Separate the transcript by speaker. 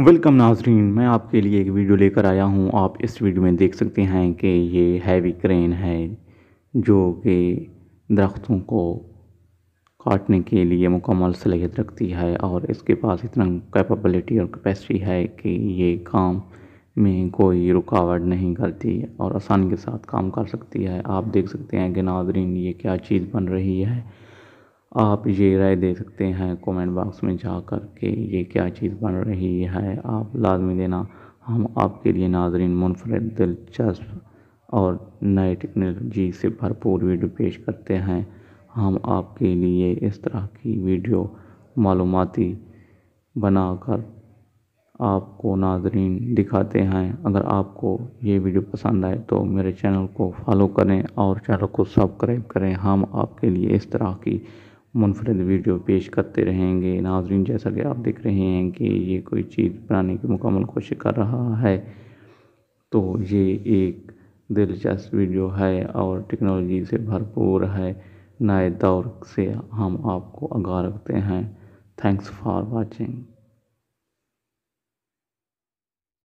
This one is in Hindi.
Speaker 1: वेलकम नाजरीन मैं आपके लिए एक वीडियो लेकर आया हूं आप इस वीडियो में देख सकते हैं कि ये हैवी क्रेन है जो कि दरख्तों को काटने के लिए मुकम्मल सलाहियत रखती है और इसके पास इतना कैपेबिलिटी और कैपेसिटी है कि ये काम में कोई रुकावट नहीं करती और आसानी के साथ काम कर सकती है आप देख सकते हैं कि नाजरीन ये क्या चीज़ बन रही है आप ये राय दे सकते हैं कमेंट बॉक्स में जा कर के ये क्या चीज़ बन रही है आप लाजमी देना हम आपके लिए नाजरीन मुनफरद दिलचस्प और नए टेक्नोलॉजी से भरपूर वीडियो पेश करते हैं हम आपके लिए इस तरह की वीडियो मालूमती बनाकर आपको नाजरीन दिखाते हैं अगर आपको ये वीडियो पसंद आए तो मेरे चैनल को फॉलो करें और चैनल को सब्सक्राइब करें हम आपके लिए इस तरह की मुनफरद वीडियो पेश करते रहेंगे नाजरीन जैसा कि आप देख रहे हैं कि ये कोई चीज़ बनाने की मुकम्मल कोशिश कर रहा है तो ये एक दिलचस्प वीडियो है और टेक्नोलॉजी से भरपूर है नए दौर से हम आपको आगाह रखते हैं थैंक्स फॉर वाचिंग